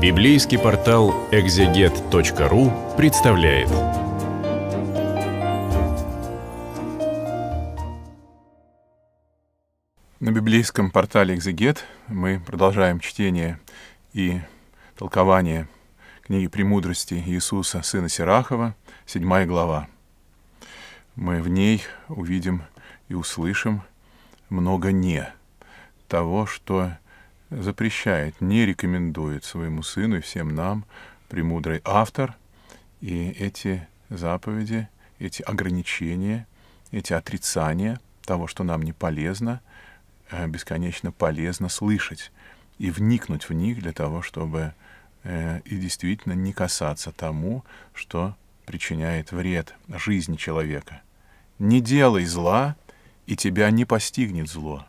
Библейский портал экзегет.ру представляет. На библейском портале «Экзегет» мы продолжаем чтение и толкование книги «Премудрости Иисуса, сына Сирахова», 7 глава. Мы в ней увидим и услышим много «не», того, что запрещает, не рекомендует своему сыну и всем нам премудрый автор. И эти заповеди, эти ограничения, эти отрицания того, что нам не полезно, э, бесконечно полезно слышать и вникнуть в них для того, чтобы э, и действительно не касаться тому, что причиняет вред жизни человека. Не делай зла, и тебя не постигнет зло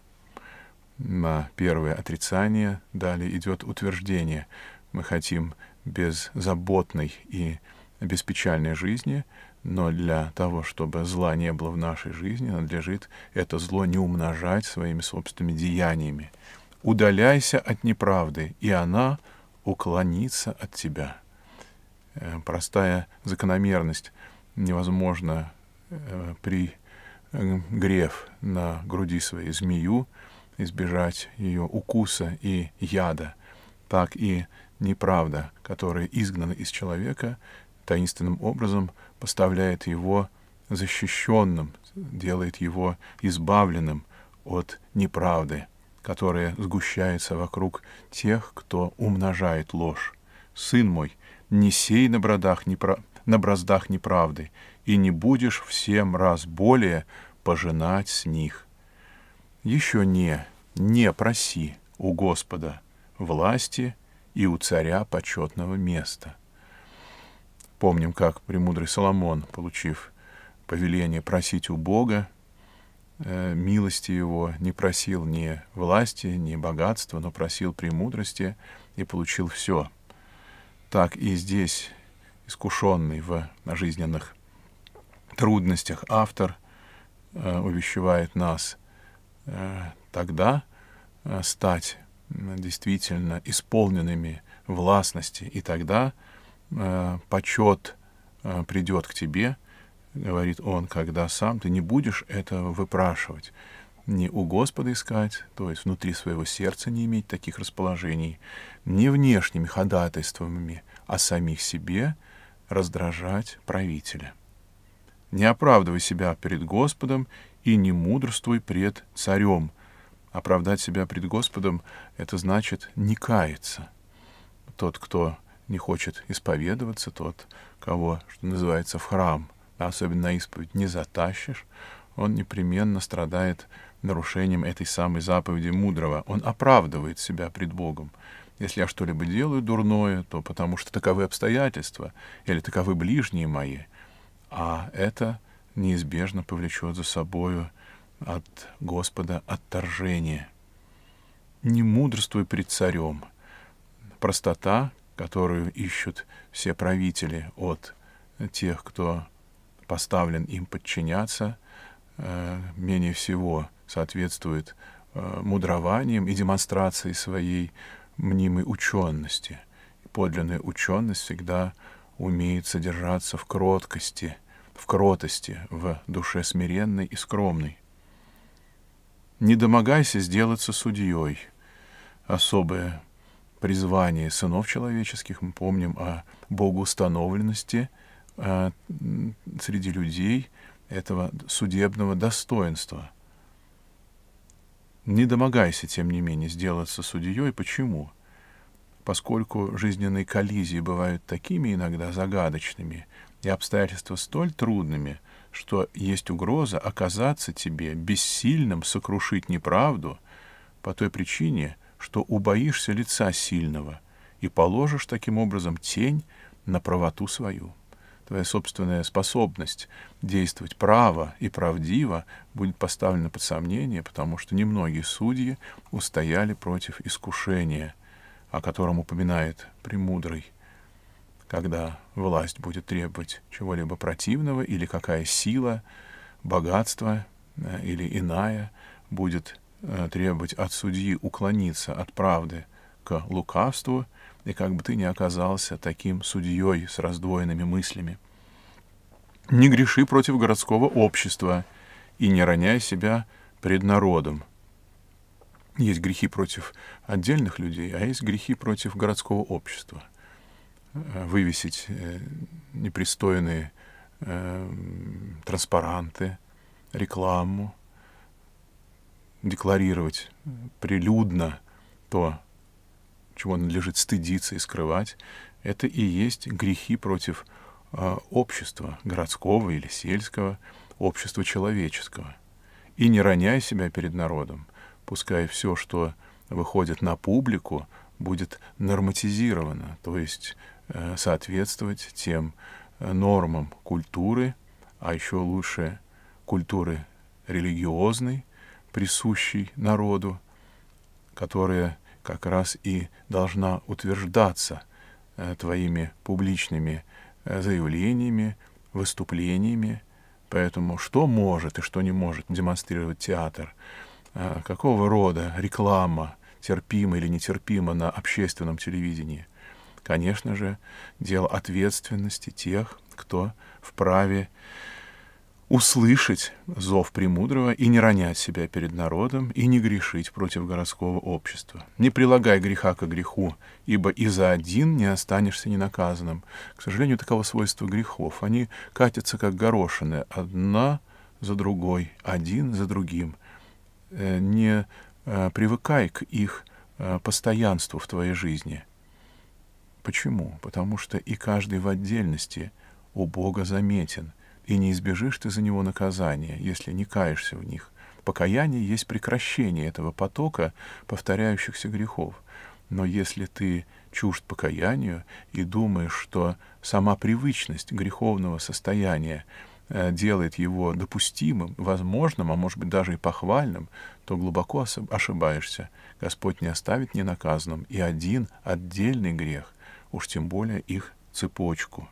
на первое отрицание, далее идет утверждение. Мы хотим беззаботной и беспечальной жизни, но для того, чтобы зла не было в нашей жизни, надлежит это зло не умножать своими собственными деяниями. «Удаляйся от неправды, и она уклонится от тебя». Э, простая закономерность невозможно э, при э, грев на груди своей змею — избежать ее укуса и яда, так и неправда, которая изгнана из человека, таинственным образом поставляет его защищенным, делает его избавленным от неправды, которая сгущается вокруг тех, кто умножает ложь. «Сын мой, не сей на, бродах непра... на браздах неправды, и не будешь всем раз более пожинать с них» еще не, не проси у Господа власти и у царя почетного места. Помним, как премудрый Соломон, получив повеление просить у Бога, э, милости его не просил ни власти, ни богатства, но просил премудрости и получил все. Так и здесь искушенный в жизненных трудностях автор э, увещевает нас – Э, тогда э, стать действительно исполненными властности, и тогда э, почет придет к тебе, говорит он, когда сам ты не будешь это выпрашивать, не у Господа искать, то есть внутри своего сердца не иметь таких расположений, не внешними ходатайствами, а самих себе раздражать правителя. Не оправдывай себя перед Господом и не мудрствуй пред царем. Оправдать себя пред Господом — это значит не каяться. Тот, кто не хочет исповедоваться, тот, кого, что называется, в храм, а особенно на исповедь, не затащишь, он непременно страдает нарушением этой самой заповеди мудрого. Он оправдывает себя пред Богом. Если я что-либо делаю дурное, то потому что таковы обстоятельства или таковы ближние мои. А это — неизбежно повлечет за собою от Господа отторжение. Не мудрствуй пред царем. Простота, которую ищут все правители от тех, кто поставлен им подчиняться, э, менее всего соответствует э, мудрованием и демонстрации своей мнимой ученности. Подлинная ученость всегда умеет содержаться в кроткости, в кротости, в душе смиренной и скромной. Не домогайся сделаться судьей. Особое призвание сынов человеческих, мы помним о богоустановленности а, среди людей этого судебного достоинства. Не домогайся, тем не менее, сделаться судьей. Почему? Поскольку жизненные коллизии бывают такими иногда загадочными, и обстоятельства столь трудными, что есть угроза оказаться тебе бессильным сокрушить неправду по той причине, что убоишься лица сильного и положишь таким образом тень на правоту свою. Твоя собственная способность действовать право и правдиво будет поставлена под сомнение, потому что немногие судьи устояли против искушения, о котором упоминает премудрый когда власть будет требовать чего-либо противного или какая сила, богатство э, или иная будет э, требовать от судьи уклониться от правды к лукавству, и как бы ты ни оказался таким судьей с раздвоенными мыслями. Не греши против городского общества и не роняй себя пред народом. Есть грехи против отдельных людей, а есть грехи против городского общества — Э, вывесить э, непристойные э, транспаранты, рекламу, декларировать прилюдно то, чего надлежит стыдиться и скрывать, это и есть грехи против общества городского или сельского, общества человеческого. И не роняй себя перед народом, пускай все, что выходит на публику, будет норматизировано, то есть Э, соответствовать тем э, нормам культуры, а еще лучше культуры религиозной, присущей народу, которая как раз и должна утверждаться э, твоими публичными заявлениями, выступлениями. Поэтому что может и что не может демонстрировать театр, какого рода реклама терпима или нетерпима на общественном телевидении, конечно же, дело ответственности тех, кто вправе услышать зов премудрого и не ронять себя перед народом, и не грешить против городского общества. Не прилагай греха к греху, ибо и за один не останешься ненаказанным. К сожалению, таково свойство грехов. Они катятся как горошины, одна за другой, один за другим. Э, не э, привыкай к их э, постоянству в твоей жизни — Почему? Потому что и каждый в отдельности у Бога заметен, и не избежишь ты за него наказания, если не каешься в них. Покаяние есть прекращение этого потока повторяющихся грехов. Но если ты чужд покаянию и думаешь, что сама привычность греховного состояния э, делает его допустимым, возможным, а может быть даже и похвальным, то глубоко ошибаешься. Господь не оставит ненаказанным и один отдельный грех, уж тем более их цепочку.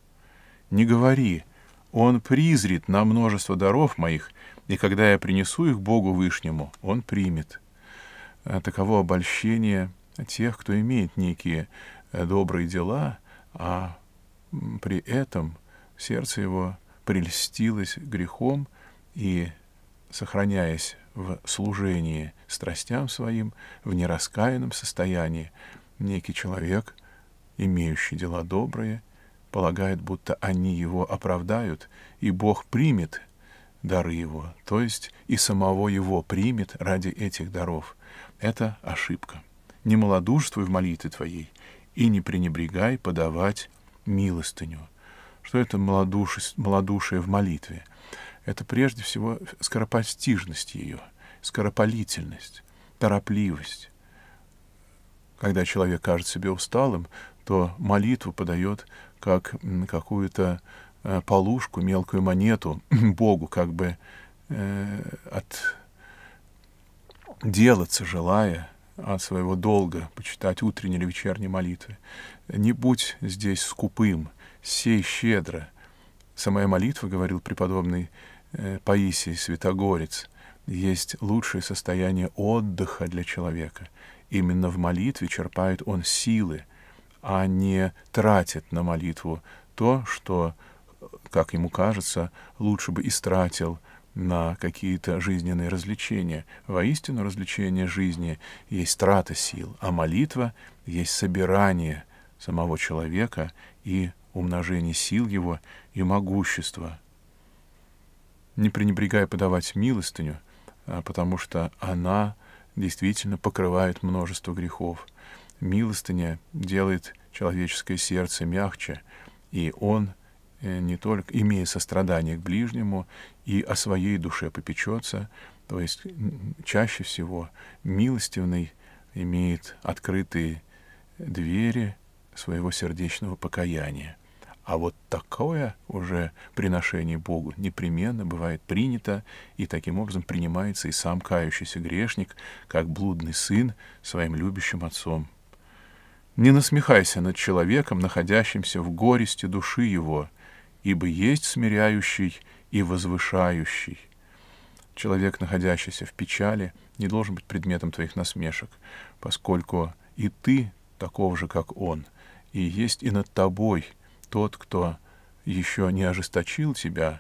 Не говори, он призрит на множество даров моих, и когда я принесу их Богу Вышнему, он примет. Э, таково обольщение тех, кто имеет некие э, добрые дела, а при этом сердце его прельстилось грехом и, сохраняясь в служении страстям своим, в нераскаянном состоянии, некий человек имеющий дела добрые, полагает, будто они его оправдают, и Бог примет дары его, то есть и самого его примет ради этих даров. Это ошибка. Не малодушствуй в молитве твоей и не пренебрегай подавать милостыню. Что это малодушие в молитве? Это прежде всего скоропостижность ее, скоропалительность, торопливость. Когда человек кажет себе усталым, что молитву подает как какую-то э, полушку, мелкую монету Богу, как бы э, делаться желая от своего долга почитать утренние или вечерние молитвы. Не будь здесь скупым, сей щедро. Самая молитва, говорил преподобный э, Паисий Святогорец, есть лучшее состояние отдыха для человека. Именно в молитве черпает он силы а не тратит на молитву то, что, как ему кажется, лучше бы истратил на какие-то жизненные развлечения. Воистину, развлечение жизни есть трата сил, а молитва есть собирание самого человека и умножение сил его и могущества. Не пренебрегая подавать милостыню, а потому что она действительно покрывает множество грехов — милостыня делает человеческое сердце мягче, и он э, не только, имея сострадание к ближнему, и о своей душе попечется, то есть чаще всего милостивный имеет открытые двери своего сердечного покаяния. А вот такое уже приношение Богу непременно бывает принято, и таким образом принимается и сам кающийся грешник, как блудный сын своим любящим отцом. Не насмехайся над человеком, находящимся в горести души его, ибо есть смиряющий и возвышающий. Человек, находящийся в печали, не должен быть предметом твоих насмешек, поскольку и ты таков же, как он, и есть и над тобой тот, кто еще не ожесточил тебя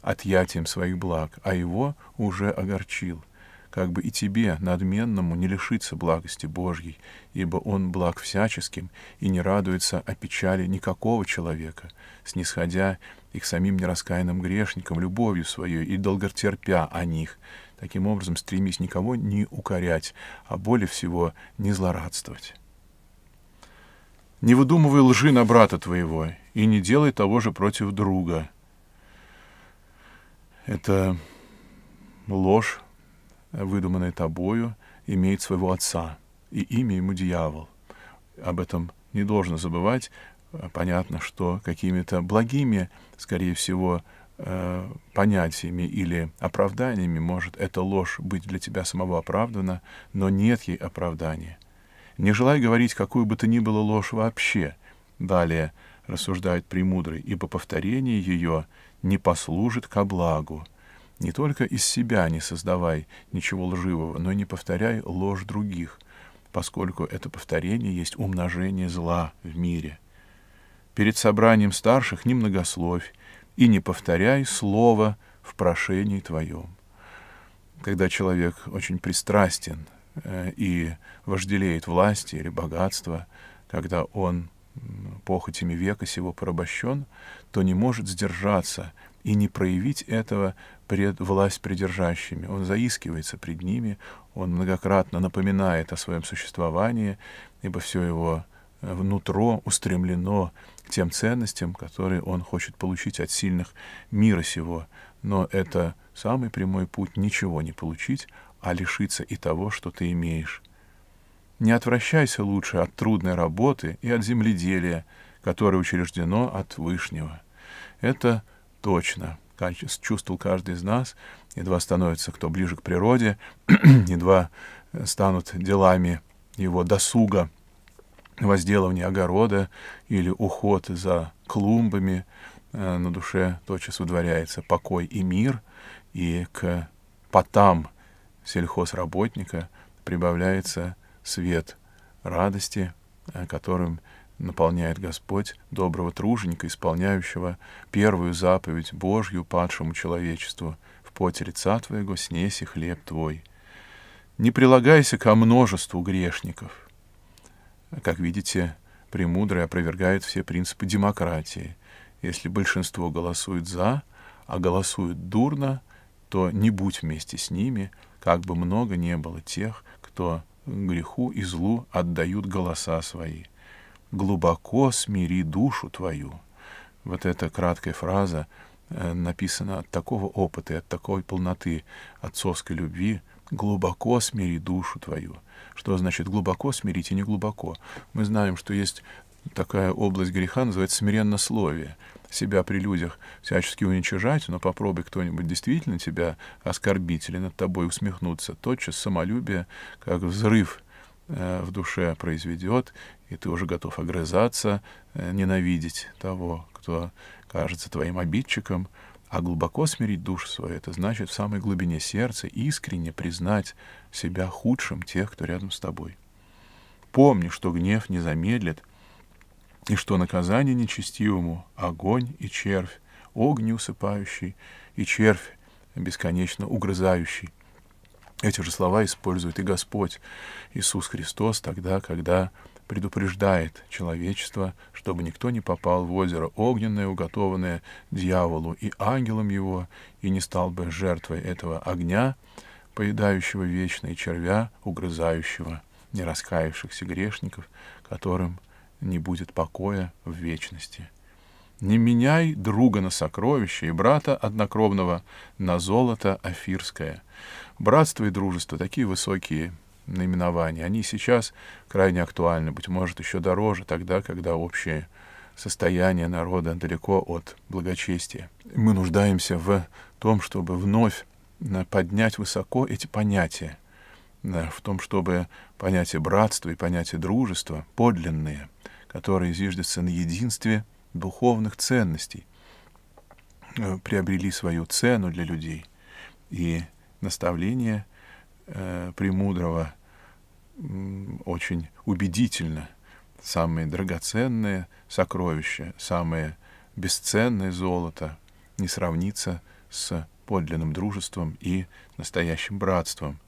отъятием своих благ, а его уже огорчил как бы и тебе, надменному, не лишиться благости Божьей, ибо он благ всяческим и не радуется о печали никакого человека, снисходя их самим нераскаянным грешникам любовью своей и долготерпя о них. Таким образом, стремись никого не укорять, а более всего не злорадствовать. Не выдумывай лжи на брата твоего, и не делай того же против друга. Это ложь выдуманное тобою, имеет своего отца, и имя ему дьявол. Об этом не должно забывать. Э, понятно, что какими-то благими, скорее всего, э, понятиями или оправданиями может эта ложь быть для тебя самого оправдана, но нет ей оправдания. Не желаю говорить какую бы то ни было ложь вообще. Далее рассуждает премудрый, ибо повторение ее не послужит ко благу, не только из себя не создавай ничего лживого, но и не повторяй ложь других, поскольку это повторение есть умножение зла в мире. Перед собранием старших не многословь, и не повторяй слова в прошении твоем. Когда человек очень пристрастен э, и вожделеет власти или богатства, когда он похотями века сего порабощен, то не может сдержаться — и не проявить этого пред власть придержащими. Он заискивается пред ними, он многократно напоминает о своем существовании, ибо все его э, внутро устремлено к тем ценностям, которые он хочет получить от сильных мира сего. Но это самый прямой путь ничего не получить, а лишиться и того, что ты имеешь. Не отвращайся лучше от трудной работы и от земледелия, которое учреждено от Вышнего. Это точно. Канчес чувствовал каждый из нас, едва становится кто ближе к природе, едва э, станут делами его досуга, возделывание огорода или уход за клумбами, э, на душе тотчас выдворяется покой и мир, и к потам сельхозработника прибавляется свет радости, э, которым наполняет Господь доброго труженика, исполняющего первую заповедь Божью падшему человечеству. В поте лица твоего снеси хлеб твой. Не прилагайся ко множеству грешников. Как видите, премудрый опровергает все принципы демократии. Если большинство голосует «за», а голосует дурно, то не будь вместе с ними, как бы много не было тех, кто греху и злу отдают голоса свои глубоко смири душу твою. Вот эта краткая фраза э, написана от такого опыта и от такой полноты отцовской любви. Глубоко смири душу твою. Что значит глубоко смирить и не глубоко? Мы знаем, что есть такая область греха, называется смиреннословие себя при людях всячески уничижать, но попробуй кто-нибудь действительно тебя оскорбить или над тобой усмехнуться, тотчас самолюбие, как взрыв Э, в душе произведет, и ты уже готов огрызаться, э, ненавидеть того, кто кажется твоим обидчиком, а глубоко смирить душу свою, это значит в самой глубине сердца искренне признать себя худшим тех, кто рядом с тобой. Помни, что гнев не замедлит, и что наказание нечестивому — огонь и червь, огонь усыпающий и червь бесконечно угрызающий. Эти же слова использует и Господь Иисус Христос тогда, когда предупреждает человечество, чтобы никто не попал в озеро огненное, уготованное дьяволу и ангелам его, и не стал бы жертвой этого огня, поедающего вечные червя, угрызающего нераскаявшихся грешников, которым не будет покоя в вечности. Не меняй друга на сокровище и брата однокровного на золото афирское. Братство и дружество, такие высокие наименования, они сейчас крайне актуальны, быть может, еще дороже тогда, когда общее состояние народа далеко от благочестия. Мы нуждаемся в том, чтобы вновь э, поднять высоко эти понятия, э, в том, чтобы понятие братства и понятие дружества, подлинные, которые зиждятся на единстве духовных ценностей, э, приобрели свою цену для людей и наставление э, премудрого очень убедительно. Самые драгоценные сокровища, самое бесценное золото не сравнится с подлинным дружеством и настоящим братством.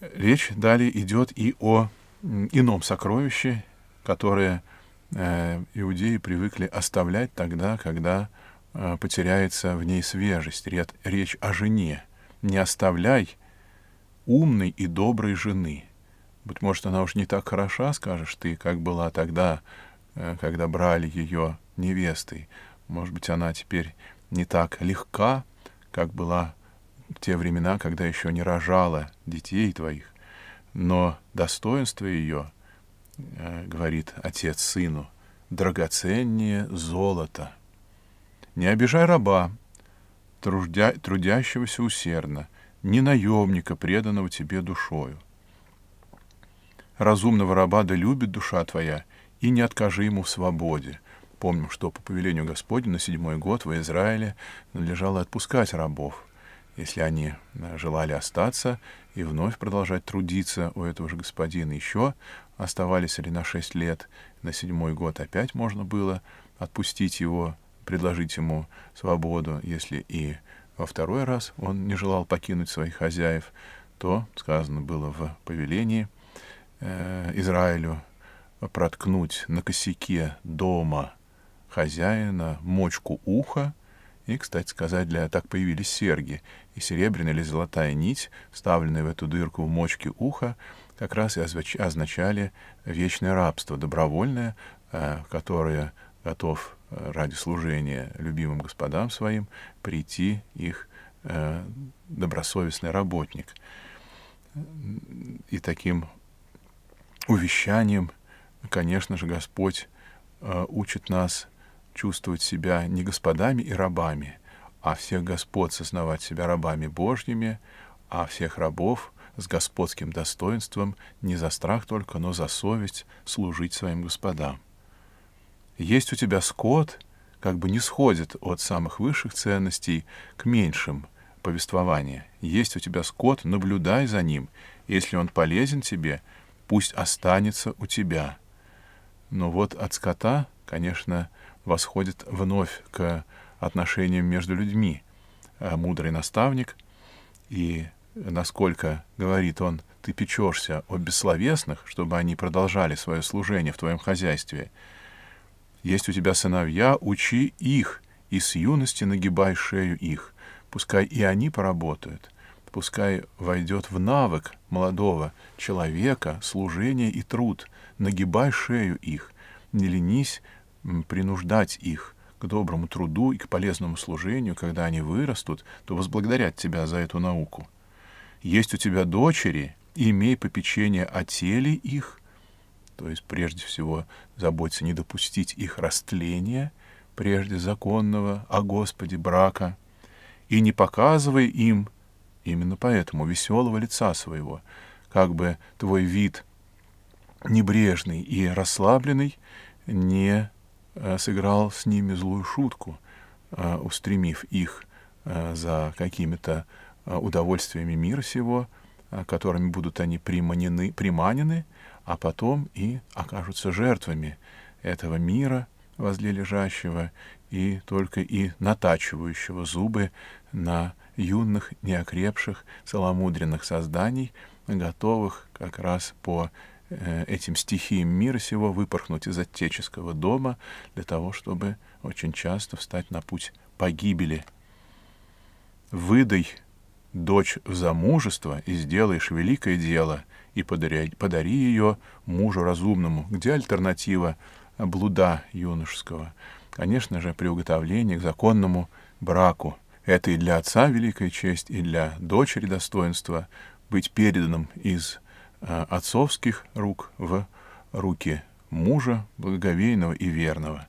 Речь далее идет и о ином сокровище, которое э, иудеи привыкли оставлять тогда, когда Э, потеряется в ней свежесть. Речь о жене. Не оставляй умной и доброй жены. Быть может, она уж не так хороша, скажешь ты, как была тогда, э, когда брали ее невестой. Может быть, она теперь не так легка, как была в те времена, когда еще не рожала детей твоих. Но достоинство ее, э, говорит отец сыну, драгоценнее золота. Не обижай раба, трудя, трудящегося усердно, ни наемника, преданного тебе душою. Разумного раба да любит душа твоя, и не откажи ему в свободе. Помним, что по повелению Господню на седьмой год во Израиле надлежало отпускать рабов, если они э, желали остаться и вновь продолжать трудиться у этого же господина еще, оставались ли на шесть лет, на седьмой год опять можно было отпустить его предложить ему свободу, если и во второй раз он не желал покинуть своих хозяев, то сказано было в повелении э, Израилю проткнуть на косяке дома хозяина мочку уха, и, кстати сказать, для так появились серги И серебряная или золотая нить, вставленная в эту дырку в мочке уха, как раз и означали вечное рабство, добровольное, э, которое готов Э, ради служения любимым господам своим прийти их э, добросовестный работник. И таким увещанием, конечно же, Господь э, учит нас чувствовать себя не господами и рабами, а всех господ сознавать себя рабами Божьими, а всех рабов с господским достоинством не за страх только, но за совесть служить своим господам есть у тебя скот, как бы не сходит от самых высших ценностей к меньшим повествования. Есть у тебя скот, наблюдай за ним. Если он полезен тебе, пусть останется у тебя. Но вот от скота, конечно, восходит вновь к отношениям между людьми. Э, мудрый наставник, и насколько, говорит он, ты печешься о бессловесных, чтобы они продолжали свое служение в твоем хозяйстве — есть у тебя сыновья, учи их, и с юности нагибай шею их. Пускай и они поработают, пускай войдет в навык молодого человека служение и труд. Нагибай шею их, не ленись принуждать их к доброму труду и к полезному служению, когда они вырастут, то возблагодарят тебя за эту науку. Есть у тебя дочери, имей попечение о теле их то есть прежде всего заботиться не допустить их растления прежде законного о Господе брака, и не показывай им именно поэтому веселого лица своего, как бы твой вид небрежный и расслабленный не э, сыграл с ними злую шутку, э, устремив их э, за какими-то удовольствиями мира сего, которыми будут они приманены, приманены а потом и окажутся жертвами этого мира возле лежащего и только и натачивающего зубы на юных, неокрепших, целомудренных созданий, готовых как раз по э, этим стихиям мира сего выпорхнуть из отеческого дома для того, чтобы очень часто встать на путь погибели. «Выдай дочь в замужество и сделаешь великое дело», и подари, подари ее мужу разумному. Где альтернатива блуда юношеского? Конечно же, при уготовлении к законному браку. Это и для отца великая честь, и для дочери достоинство быть переданным из э, отцовских рук в руки мужа благоговейного и верного.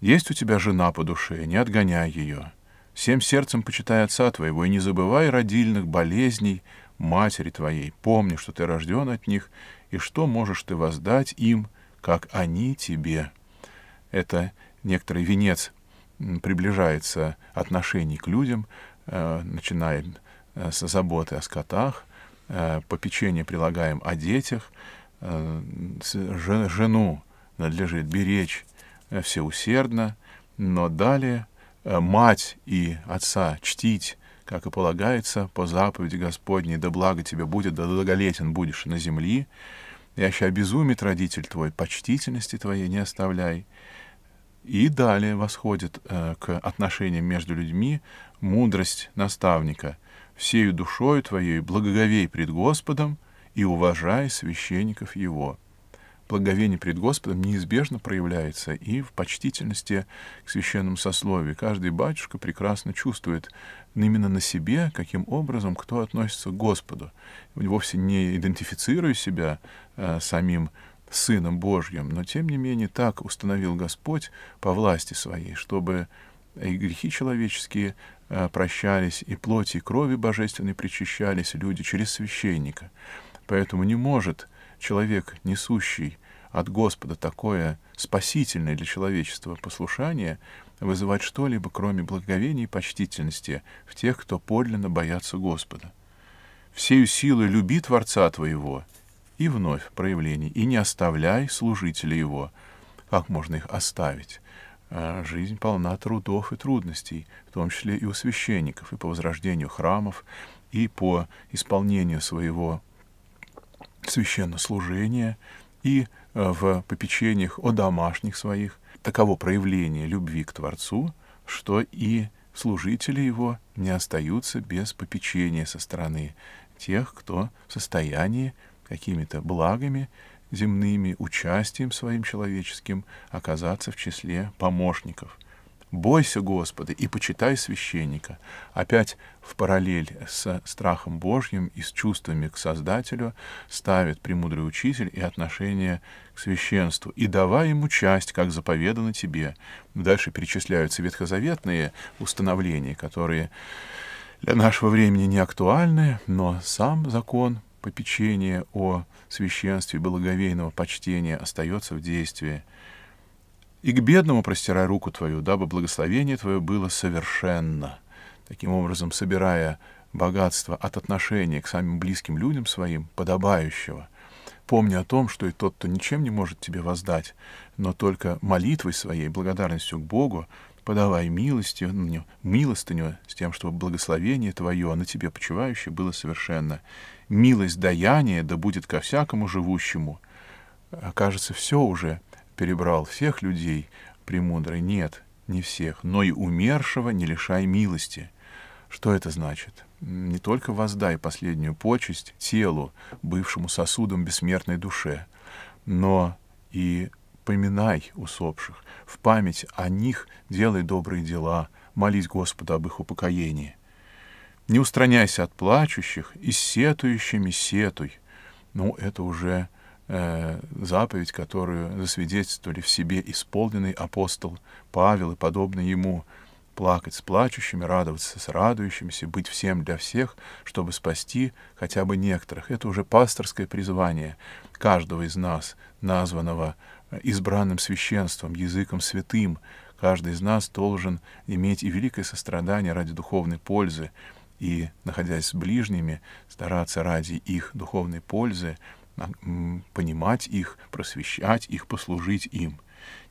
Есть у тебя жена по душе, не отгоняй ее. Всем сердцем почитай отца твоего и не забывай родильных болезней, матери твоей, помни, что ты рожден от них, и что можешь ты воздать им, как они тебе». Это некоторый венец приближается отношений к людям, э, начиная э, с заботы о скотах, э, попечение прилагаем о детях, жену надлежит беречь всеусердно, но далее мать и отца чтить, как и полагается, по заповеди Господней, да благо тебе будет, да долголетен будешь на земле, яще обезумит родитель твой, почтительности твоей не оставляй. И далее восходит э, к отношениям между людьми мудрость наставника. «Всею душою твоей благоговей пред Господом и уважай священников его» благовение пред Господом неизбежно проявляется и в почтительности к священному сословию. Каждый батюшка прекрасно чувствует именно на себе, каким образом кто относится к Господу, вовсе не идентифицируя себя э, самим Сыном Божьим, но тем не менее так установил Господь по власти своей, чтобы и грехи человеческие э, прощались, и плоти, и крови божественной причащались люди через священника. Поэтому не может человек, несущий от Господа такое спасительное для человечества послушание, вызывать что-либо, кроме благоговения и почтительности, в тех, кто подлинно боятся Господа. Всею силой люби Творца твоего, и вновь проявление, и не оставляй служителей его. Как можно их оставить? А, жизнь полна трудов и трудностей, в том числе и у священников, и по возрождению храмов, и по исполнению своего священнослужения и э, в попечениях о домашних своих таково проявление любви к Творцу, что и служители его не остаются без попечения со стороны тех, кто в состоянии какими-то благами земными, участием своим человеческим оказаться в числе помощников – бойся Господа и почитай священника. Опять в параллель с страхом Божьим и с чувствами к Создателю ставит премудрый учитель и отношение к священству. «И давай ему часть, как заповедано тебе». Дальше перечисляются ветхозаветные установления, которые для нашего времени не актуальны, но сам закон попечения о священстве благовейного почтения остается в действии и к бедному простирай руку твою, дабы благословение твое было совершенно. Таким образом, собирая богатство от отношения к самым близким людям своим, подобающего, помни о том, что и тот, кто ничем не может тебе воздать, но только молитвой своей, благодарностью к Богу, подавай милостыню, ну, милостыню с тем, чтобы благословение твое на тебе почивающее было совершенно. Милость даяния да будет ко всякому живущему. Кажется, все уже — перебрал всех людей, премудрый, нет, не всех, но и умершего не лишай милости. Что это значит? Не только воздай последнюю почесть телу, бывшему сосудом бессмертной душе, но и поминай усопших, в память о них делай добрые дела, молись Господу об их упокоении. Не устраняйся от плачущих и сетующими сетуй. Ну, это уже э, заповедь, которую засвидетельствовали в себе исполненный апостол Павел и подобный ему, плакать с плачущими, радоваться с радующимися, быть всем для всех, чтобы спасти хотя бы некоторых. Это уже пасторское призвание каждого из нас, названного избранным священством, языком святым. Каждый из нас должен иметь и великое сострадание ради духовной пользы, и, находясь с ближними, стараться ради их духовной пользы — понимать их, просвещать их, послужить им.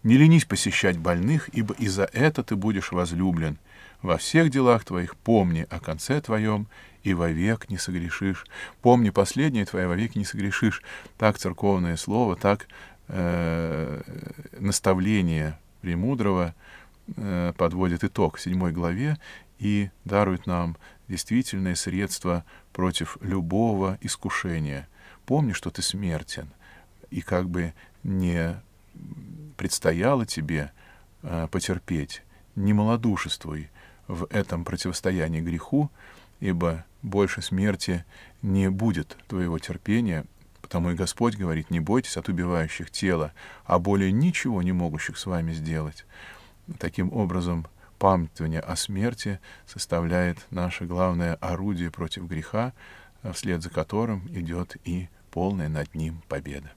Не ленись посещать больных, ибо и за это ты будешь возлюблен. Во всех делах твоих помни о конце твоем, и вовек не согрешишь. Помни последнее твое, вовек не согрешишь. Так церковное слово, так э, наставление премудрого э, подводит итог седьмой главе и дарует нам действительное средство против любого искушения — помни, что ты смертен, и как бы не предстояло тебе э, потерпеть, не малодушествуй в этом противостоянии греху, ибо больше смерти не будет твоего терпения, потому и Господь говорит, не бойтесь от убивающих тела, а более ничего не могущих с вами сделать. Таким образом, памятование о смерти составляет наше главное орудие против греха, вслед за которым идет и полная над ним победа.